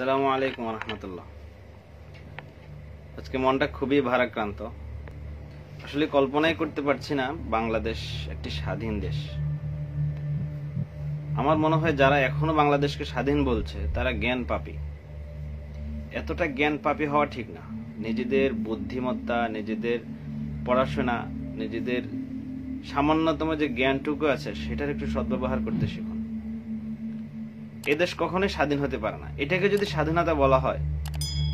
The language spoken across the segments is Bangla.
আসসালামু আলাইকুম রহমতুল্লাহ আজকে মনটা খুবই ভারাক্রান্ত আসলে কল্পনাই করতে পারছি না বাংলাদেশ একটি স্বাধীন দেশ আমার মনে হয় যারা এখনো বাংলাদেশকে স্বাধীন বলছে তারা জ্ঞান পাপি এতটা জ্ঞান পাপি হওয়া ঠিক না নিজেদের বুদ্ধিমত্তা নিজেদের পড়াশোনা নিজেদের সামান্যতম যে জ্ঞানটুকু আছে সেটার একটু সদ্ব্যবহার করতে শিখো এদেশ কখনোই স্বাধীন হতে পারে না এটাকে যদি স্বাধীনতা বলা হয়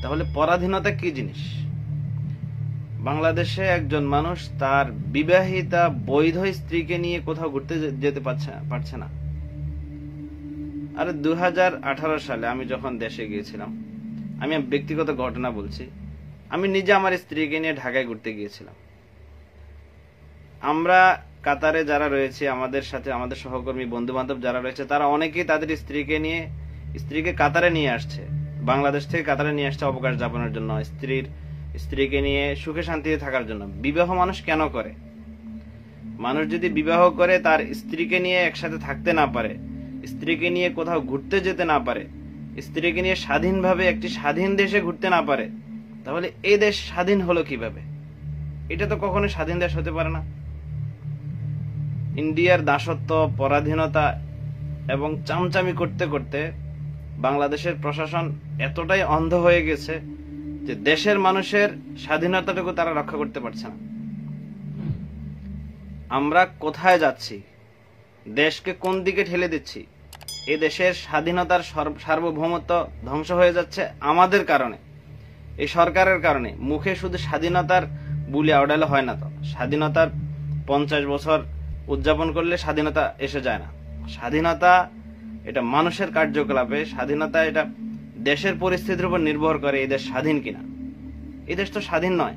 তাহলে পরাধীনতা কি জিনিস বাংলাদেশে একজন মানুষ তার বিবাহিতা বৈধ স্ত্রীকে নিয়ে কোথাও ঘুরতে যেতে পারছে না আরে দু সালে আমি যখন দেশে গিয়েছিলাম আমি ব্যক্তিগত ঘটনা বলছি আমি নিজে আমার স্ত্রীকে নিয়ে ঢাকায় ঘুরতে গিয়েছিলাম আমরা কাতারে যারা রয়েছে আমাদের সাথে আমাদের সহকর্মী বন্ধু বান্ধব যারা রয়েছে তারা অনেকেই তাদের স্ত্রীকে নিয়ে স্ত্রীকে কাতারে নিয়ে আসছে বাংলাদেশ থেকে কাতারে নিয়ে আসছে অবকাশ যাপনের জন্য স্ত্রীর স্ত্রীকে নিয়ে সুখে শান্তিতে থাকার জন্য বিবাহ মানুষ কেন করে মানুষ যদি বিবাহ করে তার স্ত্রীকে নিয়ে একসাথে থাকতে না পারে স্ত্রীকে নিয়ে কোথাও ঘুরতে যেতে না পারে স্ত্রীকে নিয়ে স্বাধীনভাবে একটি স্বাধীন দেশে ঘুরতে না পারে তাহলে এই দেশ স্বাধীন হলো কিভাবে এটা তো কখনো স্বাধীন দেশ হতে পারে না ইন্ডিয়ার দাসত্ব পরাধীনতা এবং চামচামি করতে করতে বাংলাদেশের প্রশাসন এতটাই অন্ধ হয়ে গেছে যে দেশের মানুষের স্বাধীনতাটুকু তারা রক্ষা করতে পারছে না আমরা কোথায় যাচ্ছি দেশকে কোন দিকে ঠেলে দিচ্ছি এ দেশের স্বাধীনতার সার্বভৌমত্ব ধ্বংস হয়ে যাচ্ছে আমাদের কারণে এই সরকারের কারণে মুখে শুধু স্বাধীনতার বুলি আওডালে হয় না তো স্বাধীনতার পঞ্চাশ বছর উদযাপন করলে স্বাধীনতা এসে যায় না স্বাধীনতা এটা মানুষের কার্যকলাপে স্বাধীনতা এটা দেশের পরিস্থিতির উপর নির্ভর করে এই দেশ স্বাধীন কিনা এই দেশ তো স্বাধীন নয়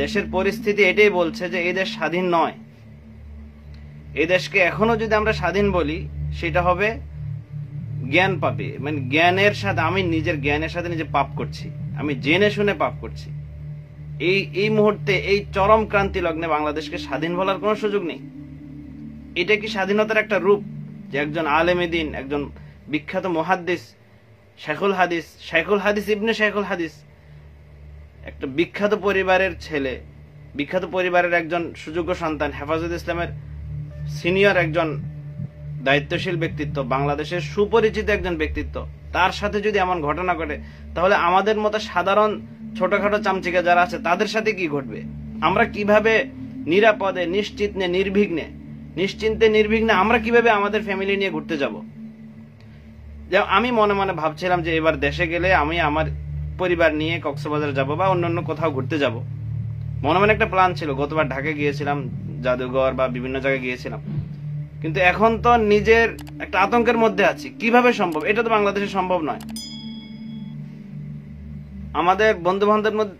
দেশের পরিস্থিতি এটাই বলছে যে এই দেশ স্বাধীন নয় এই দেশকে এখনো যদি আমরা স্বাধীন বলি সেটা হবে জ্ঞান পাপে মানে জ্ঞানের সাথে আমি নিজের জ্ঞানের সাথে নিজে পাপ করছি আমি জেনে শুনে পাপ করছি এই এই মুহূর্তে এই চরম ক্রান্তি লগ্নে বাংলাদেশকে স্বাধীন বলার কোনো সুযোগ নেই এটা কি স্বাধীনতার একটা রূপ যে একজন আলেমেদিন একজন বিখ্যাত মহাদ্দিস শেখুল হাদিস শেখুল হাদিস ইবনে শেখুল হাদিস একটা বিখ্যাত পরিবারের ছেলে বিখ্যাত পরিবারের একজন সুযোগ্য সন্তান হেফাজত ইসলামের সিনিয়র একজন দায়িত্বশীল ব্যক্তিত্ব বাংলাদেশের সুপরিচিত একজন ব্যক্তিত্ব তার সাথে যদি এমন ঘটনা ঘটে তাহলে আমাদের মতো সাধারণ ছোটখাটো চামচিকা যারা আছে তাদের সাথে কি ঘটবে আমরা কিভাবে নিরাপদে নিশ্চিত নে নির্বিঘ্নে নিশ্চিন্তে নির্বিঘ্নে আমরা কিভাবে আমাদের ফ্যামিলি নিয়ে ঘুরতে যাব আমি মনে মনে ভাবছিলাম যে এবার দেশে গেলে আমি আমার পরিবার নিয়ে কক্সবাজার যাব বা অন্যান্য কোথাও ঘুরতে যাব মনে মনে একটা প্ল্যান ছিল গতবার ঢাকে গিয়েছিলাম জাদুঘর বা বিভিন্ন জায়গায় গিয়েছিলাম কিন্তু এখন তো নিজের একটা আতঙ্কের মধ্যে আছি কিভাবে সম্ভব এটা তো বাংলাদেশে সম্ভব নয় আমাদের বন্ধু বান্ধবের মধ্যে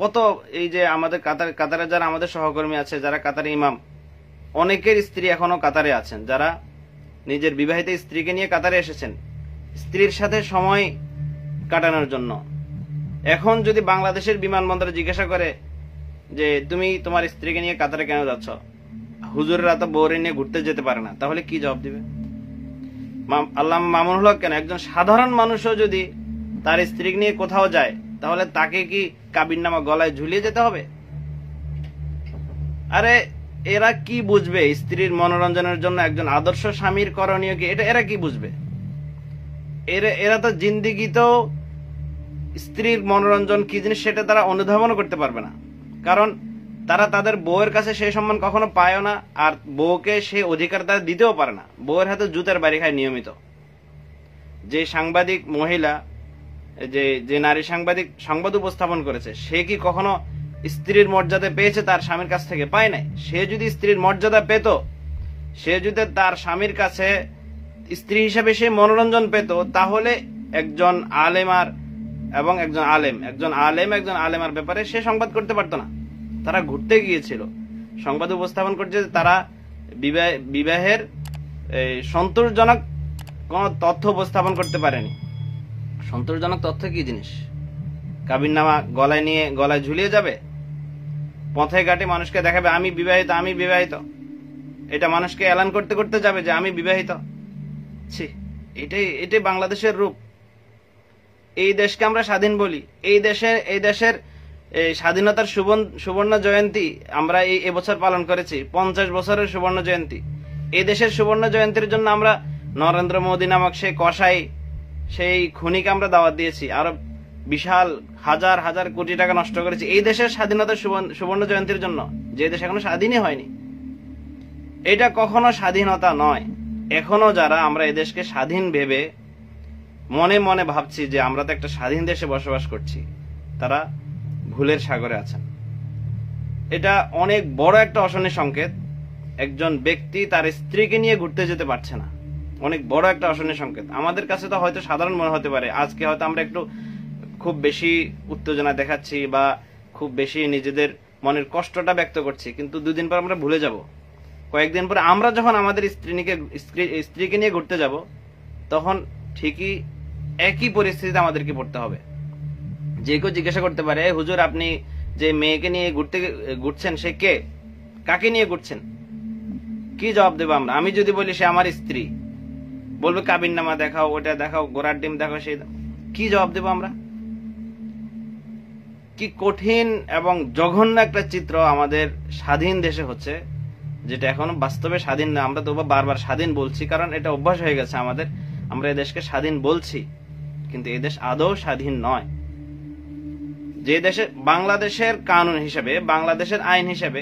কত এই যে আমাদের কাতার কাতারে যারা আমাদের সহকর্মী আছে যারা কাতার ইমাম অনেকের স্ত্রী এখনো কাতারে আছেন যারা নিজের বিবাহিত স্ত্রীকে নিয়ে কাতারে এসেছেন স্ত্রীর সাথে সময় কাটানোর জন্য এখন যদি বাংলাদেশের বিমানবন্দরে জিজ্ঞাসা করে যে তুমি তোমার স্ত্রীকে নিয়ে কাতারে কেন যাচ্ছ হুজুরেরা তো বৌরে নিয়ে ঘুরতে যেতে পারে না তাহলে কি জবাব দিবে আল্লাহ মামুন হল কেন একজন সাধারণ মানুষও যদি তার স্ত্রী নিয়ে কোথাও যায় তাহলে তাকে কি কাবিন নামা গলায় ঝুলিয়ে যেতে হবে আরে এরা কি বুঝবে স্ত্রীর মনোরঞ্জনের জন্য একজন আদর্শ স্বামীর করণীয় কি এটা এরা কি বুঝবে এরা এরা তো জিন্দিগি তো স্ত্রীর মনোরঞ্জন কি জিনিস সেটা তারা অনুধাবন করতে পারবে না কারণ তারা তাদের বউয়ের কাছে সেই সম্মান কখনো পায়ও না আর বউকে সে অধিকার তারা দিতেও পারে না বউয়ের হাতে জুতার বাড়ি খায় নিয়মিত যে সাংবাদিক মহিলা যে যে নারী সাংবাদিক সংবাদ উপস্থাপন করেছে সে কি কখনো স্ত্রীর মর্যাদা পেয়েছে তার স্বামীর কাছ থেকে পায় নাই সে যদি স্ত্রীর মর্যাদা পেত সে যদি তার স্বামীর কাছে স্ত্রী হিসাবে সে মনোরঞ্জন পেত তাহলে একজন আলেমার এবং একজন আলেম একজন আলেম একজন আলেমার ব্যাপারে সে সংবাদ করতে পারতো না তারা ঘুরতে গিয়েছিল সংবাদ উপস্থাপন করছে তারা বিবাহের সন্তোষজনক কোন তথ্য উপস্থাপন করতে পারেনি সন্তোষজনক তথ্য কি জিনিস কাবিন নামা গলায় নিয়ে গলায় ঝুলিয়ে যাবে পথে ঘাটে মানুষকে দেখাবে আমি বিবাহিত আমি বিবাহিত এটা মানুষকে এলান করতে করতে যাবে যে আমি বিবাহিত ছি এটাই এটাই বাংলাদেশের রূপ এই দেশকে আমরা স্বাধীন বলি এই দেশের এই দেশের স্বাধীনতার সুবর্ণ জয়ন্তী আমরা এই এবছর পালন করেছি পঞ্চাশ বছরের সুবর্ণ জয়ন্তী এই দেশের সুবর্ণ জয়ন্তীর জন্য আমরা নরেন্দ্র মোদী নামক সেই কষাই সেই খুনিকে আমরা দাওয়াত দিয়েছি আরব বিশাল হাজার হাজার কোটি টাকা নষ্ট করেছে এই দেশের স্বাধীনতা সুবর্ণ জয়ন্তীর জন্য যে দেশ এখনো স্বাধীনই হয়নি এটা কখনো স্বাধীনতা নয় এখনো যারা আমরা এদেশকে স্বাধীন ভেবে মনে মনে ভাবছি যে আমরা তো একটা স্বাধীন দেশে বসবাস করছি তারা ভুলের সাগরে আছেন এটা অনেক বড় একটা অশনি সংকেত একজন ব্যক্তি তার স্ত্রীকে নিয়ে ঘুরতে যেতে পারছে না অনেক বড় একটা অশনি সংকেত আমাদের কাছে তো হয়তো সাধারণ মনে হতে পারে আজকে হয়তো আমরা একটু খুব বেশি উত্তেজনা দেখাচ্ছি বা খুব বেশি নিজেদের মনের কষ্টটা ব্যক্ত করছি কিন্তু দুদিন পর আমরা ভুলে যাব কয়েকদিন পর আমরা যখন আমাদের স্ত্রীকে স্ত্রীকে নিয়ে ঘুরতে যাব তখন ঠিকই একই পরিস্থিতিতে আমাদেরকে পড়তে হবে যে কেউ জিজ্ঞাসা করতে পারে হুজুর আপনি যে মেয়েকে নিয়ে ঘুরতে ঘুরছেন সে কে কাকে নিয়ে ঘুরছেন কি জবাব দেবো আমরা আমি যদি বলি সে আমার স্ত্রী বলবে কাবিন নামা দেখাও ওটা দেখাও গোড়ার ডিম দেখাও সেই কি জবাব দেবো আমরা কি কঠিন এবং জঘন্য একটা চিত্র আমাদের স্বাধীন দেশে হচ্ছে যেটা এখন বাস্তবে স্বাধীন না আমরা তো বারবার স্বাধীন বলছি কারণ এটা অভ্যাস হয়ে গেছে আমাদের আমরা এদেশকে স্বাধীন বলছি কিন্তু এদেশ আদৌ স্বাধীন নয় যে দেশে বাংলাদেশের কানুন হিসেবে বাংলাদেশের আইন হিসেবে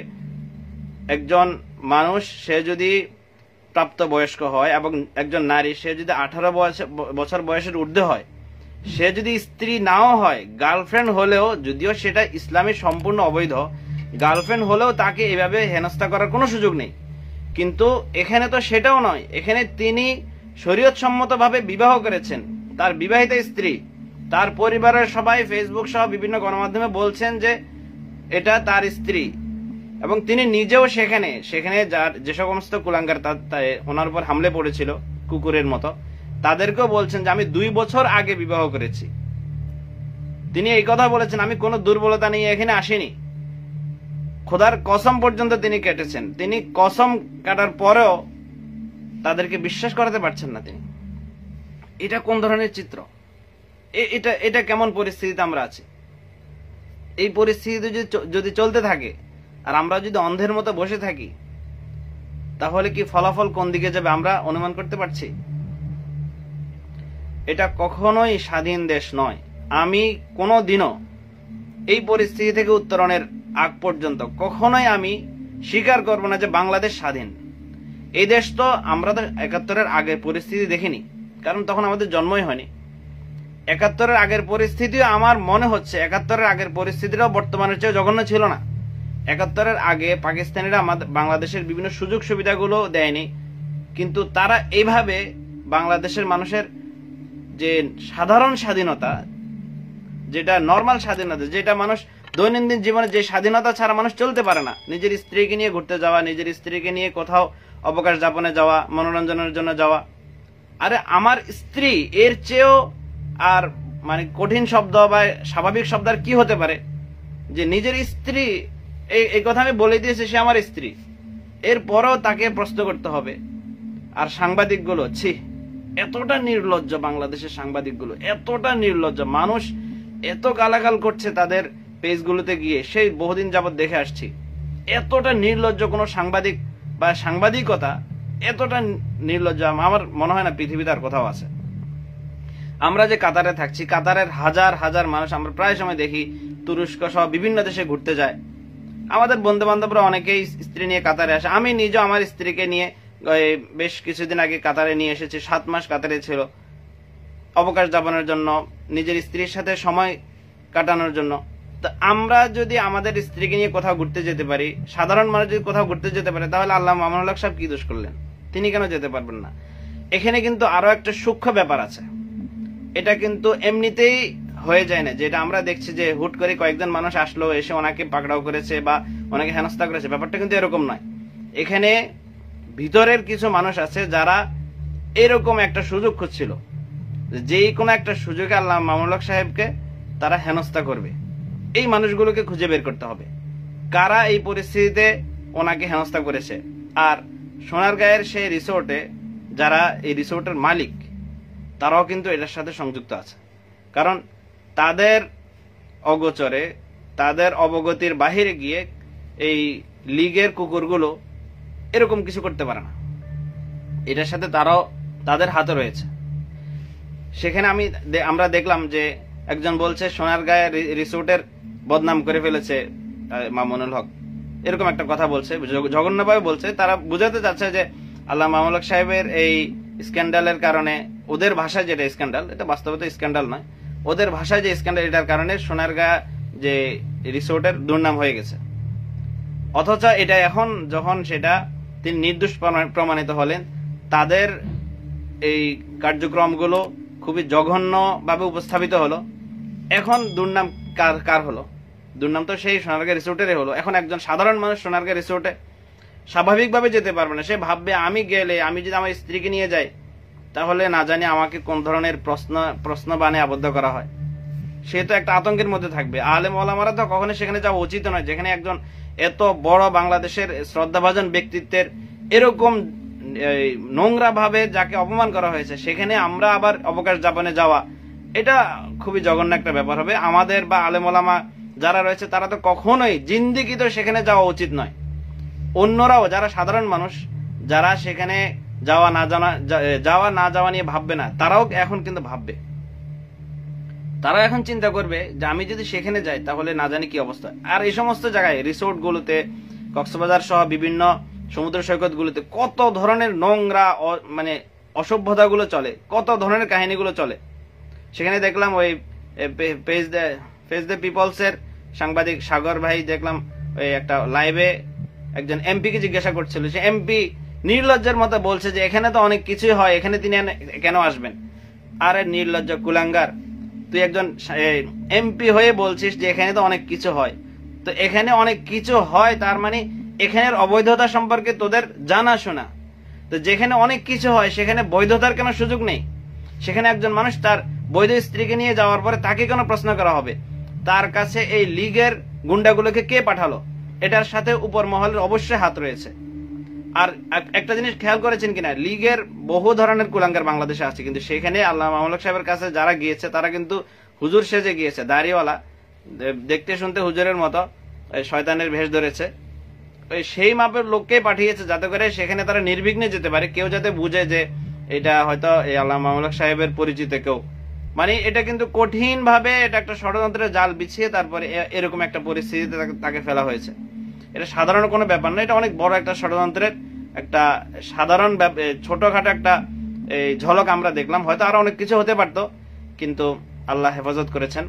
একজন মানুষ সে যদি প্রাপ্তবয়স্ক হয় এবং একজন নারী সে যদি আঠারো বছর বয়সের ঊর্ধ্বে হয় সে যদি স্ত্রী নাও হয় গার্লফ্রেন্ড হলেও যদিও সেটা ইসলামে সম্পূর্ণ অবৈধ গার্লফ্রেন্ড হলেও তাকে এভাবে হেনস্থা করার কোনো সুযোগ নেই কিন্তু এখানে তো সেটাও নয় এখানে তিনি শরীয়তসম্মতভাবে বিবাহ করেছেন তার বিবাহিতা স্ত্রী তার পরিবারের সবাই ফেসবুক সহ বিভিন্ন গণমাধ্যমে বলছেন যে এটা তার স্ত্রী এবং তিনি নিজেও সেখানে সেখানে যার যে সমস্ত কুলাঙ্গার তার ওনার উপর হামলে পড়েছিল কুকুরের মতো তাদেরকেও বলছেন যে আমি দুই বছর আগে বিবাহ করেছি তিনি এই কথা বলেছেন আমি কোনো দুর্বলতা নিয়ে এখানে আসিনি খোদার কসম পর্যন্ত তিনি কেটেছেন তিনি কসম কাটার পরেও তাদেরকে বিশ্বাস করাতে পারছেন না তিনি এটা কোন ধরনের চিত্র এটা এটা কেমন পরিস্থিতিতে আমরা আছি এই পরিস্থিতিতে যদি যদি চলতে থাকে আর আমরা যদি অন্ধের মতো বসে থাকি তাহলে কি ফলাফল কোন দিকে যাবে আমরা অনুমান করতে পারছি এটা কখনোই স্বাধীন দেশ নয় আমি কোনো দিনও এই পরিস্থিতি থেকে উত্তরণের আগ পর্যন্ত কখনোই আমি স্বীকার করব না যে বাংলাদেশ স্বাধীন এই দেশ তো আমরা তো একাত্তরের আগের পরিস্থিতি দেখিনি কারণ তখন আমাদের জন্মই হয়নি একাত্তরের আগের পরিস্থিতিও আমার মনে হচ্ছে একাত্তরের আগের পরিস্থিতিটাও বর্তমানের চেয়ে জঘন্য ছিল না একাত্তরের আগে পাকিস্তানিরা আমাদের বাংলাদেশের বিভিন্ন সুযোগ সুবিধাগুলো দেয়নি কিন্তু তারা এইভাবে বাংলাদেশের মানুষের যে সাধারণ স্বাধীনতা যেটা নর্মাল স্বাধীনতা যেটা মানুষ দৈনন্দিন জীবনে যে স্বাধীনতা ছাড়া মানুষ চলতে পারে না নিজের স্ত্রীকে নিয়ে ঘুরতে যাওয়া নিজের স্ত্রীকে নিয়ে কোথাও অবকাশ যাপনে যাওয়া মনোরঞ্জনের জন্য যাওয়া আরে আমার স্ত্রী এর চেয়েও আর মানে কঠিন শব্দ বা স্বাভাবিক শব্দ আর কি হতে পারে যে নিজের স্ত্রী এই কথা আমি বলে দিয়েছি সে আমার স্ত্রী এরপরও তাকে প্রশ্ন করতে হবে আর সাংবাদিকগুলো ছি এতটা নির্লজ্জ বাংলাদেশের সাংবাদিকগুলো এতটা নির্লজ্জ মানুষ এত গালাগাল করছে তাদের পেজগুলোতে গিয়ে সেই বহুদিন যাবৎ দেখে আসছি এতটা নির্লজ্জ কোনো সাংবাদিক বা সাংবাদিকতা এতটা নির্লজ্জ আমার মনে হয় না পৃথিবীতে আর কোথাও আছে আমরা যে কাতারে থাকছি কাতারের হাজার হাজার মানুষ আমরা প্রায় সময় দেখি তুরস্ক সহ বিভিন্ন দেশে ঘুরতে যায় আমাদের বন্ধু বান্ধবরা অনেকেই স্ত্রী নিয়ে কাতারে আসে আমি নিজেও আমার স্ত্রীকে নিয়ে বেশ কিছুদিন আগে কাতারে নিয়ে এসেছে সাত মাস কাতারে ছিল অবকাশ যাপনের জন্য নিজের স্ত্রীর সাথে সময় কাটানোর জন্য তো আমরা যদি আমাদের স্ত্রীকে নিয়ে কোথাও ঘুরতে যেতে পারি সাধারণ মানুষ যদি কোথাও ঘুরতে যেতে পারে তাহলে আল্লাহ মামুনুল সাহেব কি দোষ করলেন তিনি কেন যেতে পারবেন না এখানে কিন্তু আরো একটা সূক্ষ্ম ব্যাপার আছে এটা কিন্তু এমনিতেই হয়ে যায় না যেটা আমরা দেখছি যে হুট করে কয়েকজন মানুষ আসলো এসে ওনাকে পাকড়াও করেছে বা ওনাকে হেনস্থা করেছে ব্যাপারটা কিন্তু এরকম নয় এখানে ভিতরের কিছু মানুষ আছে যারা এরকম একটা সুযোগ খুঁজছিল যে কোনো একটা সুযোগে আল্লাহ মামুলক সাহেবকে তারা হেনস্থা করবে এই মানুষগুলোকে খুঁজে বের করতে হবে কারা এই পরিস্থিতিতে ওনাকে হেনস্থা করেছে আর সোনার গায়ের সেই রিসোর্টে যারা এই রিসোর্টের মালিক তারাও কিন্তু এটার সাথে সংযুক্ত আছে কারণ তাদের অগোচরে তাদের অবগতির বাহিরে গিয়ে এই লীগের কুকুরগুলো এরকম কিছু করতে পারে না এটার সাথে তারাও তাদের হাতে রয়েছে সেখানে আমি আমরা দেখলাম যে একজন বলছে সোনার গায়ে রিসোর্টের বদনাম করে ফেলেছে মামুনুল হক এরকম একটা কথা বলছে জঘন্যভাবে বলছে তারা বুঝাতে চাচ্ছে যে আল্লাহ মামুল হক সাহেবের এই স্ক্যান্ডালের কারণে ওদের ভাষায় যেটা স্ক্যান্ডাল এটা বাস্তবতা স্ক্যান্ডাল নয় ওদের ভাষায় যে স্ক্যান্ডাল এটার কারণে সোনারগা যে রিসোর্টের দুর্নাম হয়ে গেছে অথচ এটা এখন যখন সেটা তিনি নির্দোষ প্রমাণিত হলেন তাদের এই কার্যক্রমগুলো খুবই জঘন্যভাবে উপস্থাপিত হলো এখন দুর্নাম কার কার হলো দুর্নাম তো সেই সোনারগা রিসোর্টেরই হলো এখন একজন সাধারণ মানুষ সোনারগা রিসোর্টে স্বাভাবিকভাবে যেতে পারবে না সে ভাববে আমি গেলে আমি যদি আমার স্ত্রীকে নিয়ে যাই তাহলে না জানি আমাকে কোন ধরনের প্রশ্ন প্রশ্ন বানে আবদ্ধ করা হয় সে তো একটা আতঙ্কের মধ্যে থাকবে আলেম ওলামারা তো কখনো সেখানে যাওয়া উচিত নয় যেখানে একজন এত বড় বাংলাদেশের শ্রদ্ধাভাজন ব্যক্তিত্বের এরকম নোংরা ভাবে যাকে অপমান করা হয়েছে সেখানে আমরা আবার অবকাশ যাপনে যাওয়া এটা খুবই জঘন্য একটা ব্যাপার হবে আমাদের বা আলেম ওলামা যারা রয়েছে তারা তো কখনোই জিন্দিগি তো সেখানে যাওয়া উচিত নয় অন্যরাও যারা সাধারণ মানুষ যারা সেখানে যাওয়া না জানা যাওয়া না যাওয়া নিয়ে ভাববে না তারাও এখন কিন্তু ভাববে তারা এখন চিন্তা করবে যে আমি যদি সেখানে যাই তাহলে না জানি কি অবস্থা আর এই সমস্ত জায়গায় রিসোর্টগুলোতে কক্সবাজার সহ বিভিন্ন সমুদ্র সৈকতগুলোতে কত ধরনের নোংরা মানে অসভ্যতাগুলো চলে কত ধরনের কাহিনীগুলো চলে সেখানে দেখলাম ওই পেজ দ্য পেজ দ্য পিপলসের সাংবাদিক সাগর ভাই দেখলাম ওই একটা লাইভে একজন এমপিকে জিজ্ঞাসা করছিল সে এমপি নির্লজ্জের মতো বলছে যে এখানে তো অনেক কিছুই হয় এখানে তিনি কেন আসবেন আরে নির্লজ্জ কুলাঙ্গার তুই একজন এমপি হয়ে বলছিস যে এখানে তো অনেক কিছু হয় তো এখানে অনেক কিছু হয় তার মানে এখানের অবৈধতা সম্পর্কে তোদের জানাশোনা তো যেখানে অনেক কিছু হয় সেখানে বৈধতার কেন সুযোগ নেই সেখানে একজন মানুষ তার বৈধ স্ত্রীকে নিয়ে যাওয়ার পরে তাকে কেন প্রশ্ন করা হবে তার কাছে এই লীগের গুন্ডাগুলোকে কে পাঠালো এটার সাথে উপর মহলের অবশ্যই হাত রয়েছে আর একটা জিনিস খেয়াল করেছেন কিনা লিগের বহু ধরনের কুলাঙ্গার বাংলাদেশে আছে কিন্তু সেখানে আল্লাহ মামলক সাহেবের কাছে যারা গিয়েছে তারা কিন্তু হুজুর সেজে গিয়েছে দাড়িওয়ালা দেখতে শুনতে হুজুরের মতো শয়তানের ভেষ ধরেছে সেই মাপের লোককে পাঠিয়েছে যাতে করে সেখানে তারা নির্বিঘ্নে যেতে পারে কেউ যাতে বুঝে যে এটা হয়তো এই আল্লাহ মামলক সাহেবের পরিচিত কেউ মানে এটা কিন্তু কঠিনভাবে এটা একটা ষড়যন্ত্রের জাল বিছিয়ে তারপরে এরকম একটা পরিস্থিতিতে তাকে ফেলা হয়েছে এটা সাধারণ কোনো ব্যাপার না এটা অনেক বড় একটা ষড়যন্ত্রের একটা সাধারণ ছোটখাটো একটা এই ঝলক আমরা দেখলাম হয়তো আরো অনেক কিছু হতে পারতো কিন্তু আল্লাহ হেফাজত করেছেন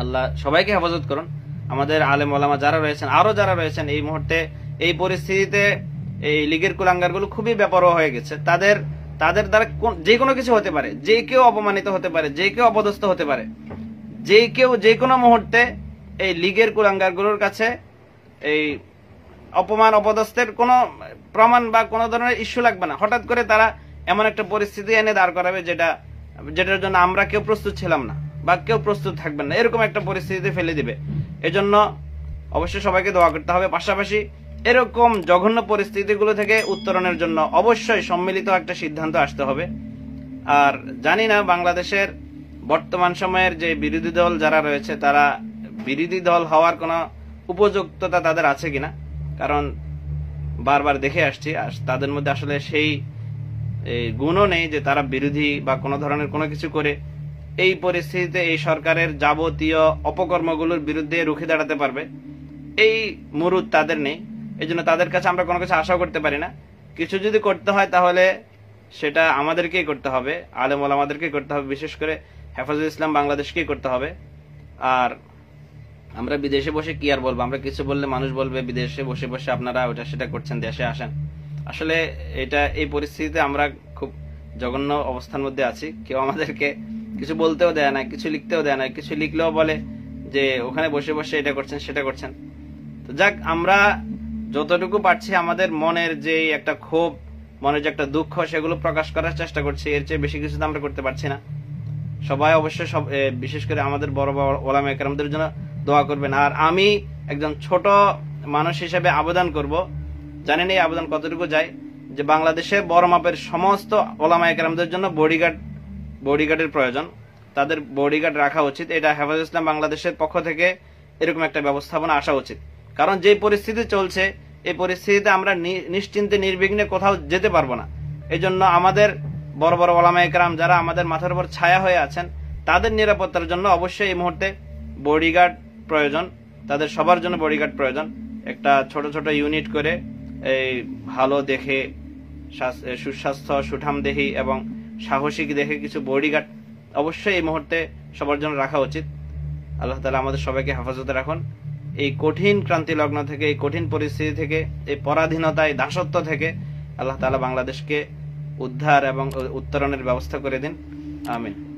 আল্লাহ সবাইকে হেফাজত করুন আমাদের আলেম ওলামা যারা রয়েছেন আরো যারা রয়েছেন এই মুহূর্তে এই পরিস্থিতিতে এই লীগের গুলো খুবই ব্যাপারও হয়ে গেছে তাদের তাদের দ্বারা যে কোনো কিছু হতে পারে যে কেউ অপমানিত হতে পারে যে কেউ অপদস্থ হতে পারে যে কেউ যে কোনো মুহূর্তে এই লীগের কুলাঙ্গারগুলোর কাছে এই অপমান অপদস্থের কোনো প্রমাণ বা কোনো ধরনের ইস্যু লাগবে না হঠাৎ করে তারা এমন একটা পরিস্থিতি এনে দাঁড় করাবে যেটা যেটার জন্য আমরা কেউ প্রস্তুত ছিলাম না বা কেউ প্রস্তুত থাকবেন না এরকম একটা পরিস্থিতিতে ফেলে দিবে এজন্য অবশ্যই সবাইকে দোয়া করতে হবে পাশাপাশি এরকম জঘন্য পরিস্থিতিগুলো থেকে উত্তরণের জন্য অবশ্যই সম্মিলিত একটা সিদ্ধান্ত আসতে হবে আর জানি না বাংলাদেশের বর্তমান সময়ের যে বিরোধী দল যারা রয়েছে তারা বিরোধী দল হওয়ার কোনো উপযুক্ততা তাদের আছে কিনা কারণ বারবার দেখে আসছি আর তাদের মধ্যে আসলে সেই গুণও নেই যে তারা বিরোধী বা কোনো ধরনের কোনো কিছু করে এই পরিস্থিতিতে এই সরকারের যাবতীয় অপকর্মগুলোর বিরুদ্ধে রুখে দাঁড়াতে পারবে এই মুরুদ তাদের নেই এই জন্য তাদের কাছে আমরা কোনো কিছু আশাও করতে পারি না কিছু যদি করতে হয় তাহলে সেটা আমাদেরকেই করতে হবে আলেম আমাদেরকেই করতে হবে বিশেষ করে হেফাজুল ইসলাম বাংলাদেশকেই করতে হবে আর আমরা বিদেশে বসে কি আর বলবো আমরা কিছু বললে মানুষ বলবে বিদেশে বসে বসে আপনারা ওটা সেটা করছেন দেশে আসেন আসলে এটা এই পরিস্থিতিতে আমরা খুব জঘন্য অবস্থার মধ্যে আছি কেউ আমাদেরকে কিছু বলতেও দেয় না কিছু লিখতেও দেয় না কিছু লিখলেও বলে যে ওখানে বসে বসে এটা করছেন সেটা করছেন তো যাক আমরা যতটুকু পারছি আমাদের মনের যে একটা ক্ষোভ মনের যে একটা দুঃখ সেগুলো প্রকাশ করার চেষ্টা করছি এর চেয়ে বেশি কিছু তো আমরা করতে পারছি না সবাই অবশ্যই সব বিশেষ করে আমাদের বড় বড় ওলামেকের একরামদের জন্য দোয়া করবেন আর আমি একজন ছোট মানুষ হিসেবে আবেদন করব জানেন এই আবেদন কতটুকু যায় যে বাংলাদেশে বড় মাপের সমস্ত ওলামা একরামদের জন্য বডিগার্ড বডিগার্ডের প্রয়োজন তাদের বডিগার্ড রাখা উচিত এটা হেফাজ ইসলাম বাংলাদেশের পক্ষ থেকে এরকম একটা ব্যবস্থাপনা আসা উচিত কারণ যে পরিস্থিতি চলছে এই পরিস্থিতিতে আমরা নিশ্চিন্তে নির্বিঘ্নে কোথাও যেতে পারবো না এই জন্য আমাদের বড় বড় ওলামা একরাম যারা আমাদের মাথার উপর ছায়া হয়ে আছেন তাদের নিরাপত্তার জন্য অবশ্যই এই মুহূর্তে বডিগার্ড প্রয়োজন তাদের সবার জন্য বডিগার্ড প্রয়োজন একটা ছোট ছোট ইউনিট করে এই ভালো দেখে সুস্বাস্থ্য সুঠাম দেহি এবং সাহসিক দেখে কিছু বডিগার্ড অবশ্যই এই মুহূর্তে সবার জন্য রাখা উচিত আল্লাহ তালা আমাদের সবাইকে হেফাজতে রাখুন এই কঠিন ক্রান্তি লগ্ন থেকে এই কঠিন পরিস্থিতি থেকে এই পরাধীনতায় দাসত্ব থেকে আল্লাহ তালা বাংলাদেশকে উদ্ধার এবং উত্তরণের ব্যবস্থা করে দিন আমিন